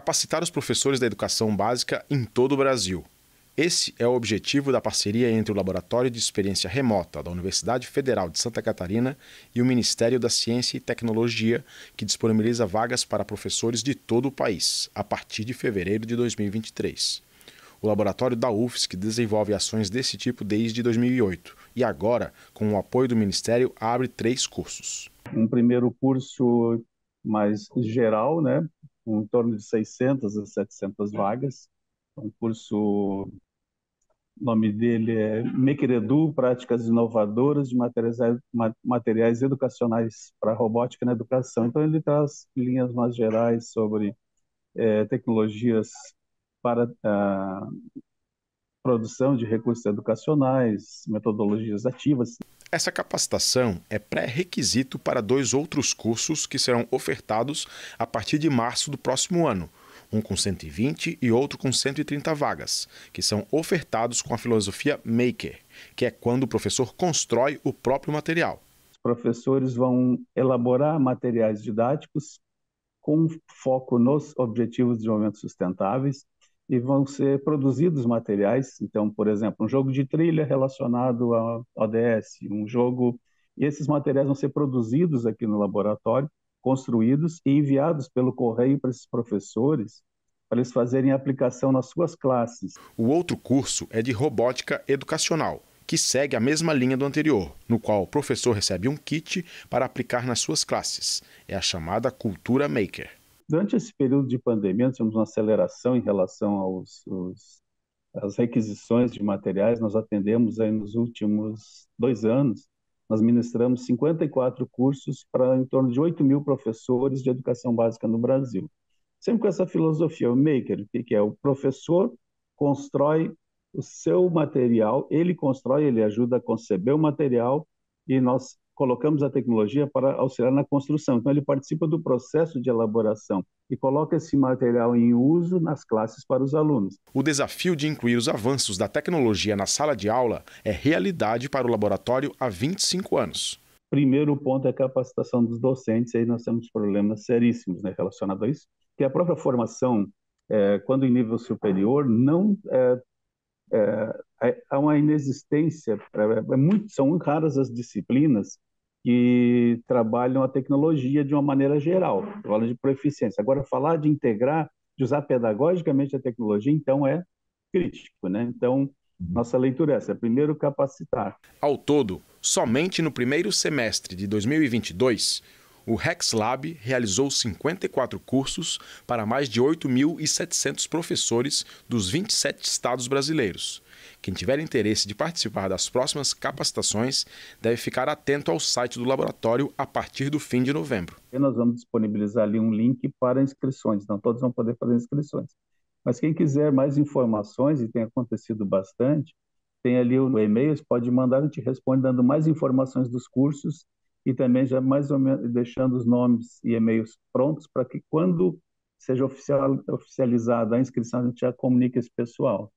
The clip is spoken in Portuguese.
capacitar os professores da educação básica em todo o Brasil. Esse é o objetivo da parceria entre o Laboratório de Experiência Remota da Universidade Federal de Santa Catarina e o Ministério da Ciência e Tecnologia, que disponibiliza vagas para professores de todo o país, a partir de fevereiro de 2023. O laboratório da UFSC desenvolve ações desse tipo desde 2008 e agora, com o apoio do Ministério, abre três cursos. Um primeiro curso mais geral, né, com em torno de 600 a 700 vagas. Um então, curso, o nome dele é Mequeredu, Práticas Inovadoras de Materiais, Materiais Educacionais para Robótica na Educação. Então, ele traz linhas mais gerais sobre é, tecnologias para a ah, produção de recursos educacionais, metodologias ativas, essa capacitação é pré-requisito para dois outros cursos que serão ofertados a partir de março do próximo ano, um com 120 e outro com 130 vagas, que são ofertados com a filosofia maker, que é quando o professor constrói o próprio material. Os professores vão elaborar materiais didáticos com foco nos objetivos de desenvolvimento sustentáveis e vão ser produzidos materiais. Então, por exemplo, um jogo de trilha relacionado a ODS, um jogo. E esses materiais vão ser produzidos aqui no laboratório, construídos e enviados pelo correio para esses professores, para eles fazerem aplicação nas suas classes. O outro curso é de robótica educacional, que segue a mesma linha do anterior, no qual o professor recebe um kit para aplicar nas suas classes. É a chamada Cultura Maker. Durante esse período de pandemia, nós tivemos uma aceleração em relação aos, aos as requisições de materiais, nós atendemos aí nos últimos dois anos, nós ministramos 54 cursos para em torno de 8 mil professores de educação básica no Brasil. Sempre com essa filosofia, o maker, o que é? O professor constrói o seu material, ele constrói, ele ajuda a conceber o material e nós colocamos a tecnologia para auxiliar na construção. Então, ele participa do processo de elaboração e coloca esse material em uso nas classes para os alunos. O desafio de incluir os avanços da tecnologia na sala de aula é realidade para o laboratório há 25 anos. Primeiro ponto é a capacitação dos docentes, aí nós temos problemas seríssimos né, relacionados a isso, que a própria formação, é, quando em nível superior, não é, é, é há uma inexistência, é, é muito, são raras as disciplinas que trabalham a tecnologia de uma maneira geral, falando de proficiência. Agora, falar de integrar, de usar pedagogicamente a tecnologia, então é crítico, né? Então, uhum. nossa leitura é essa, primeiro capacitar. Ao todo, somente no primeiro semestre de 2022, o Lab realizou 54 cursos para mais de 8.700 professores dos 27 estados brasileiros quem tiver interesse de participar das próximas capacitações deve ficar atento ao site do laboratório a partir do fim de novembro. E nós vamos disponibilizar ali um link para inscrições, então todos vão poder fazer inscrições. Mas quem quiser mais informações, e tem acontecido bastante, tem ali o e-mail, pode mandar, a gente responde dando mais informações dos cursos e também já mais ou menos deixando os nomes e e-mails prontos para que quando seja oficial, oficializada a inscrição, a gente já comunique esse pessoal.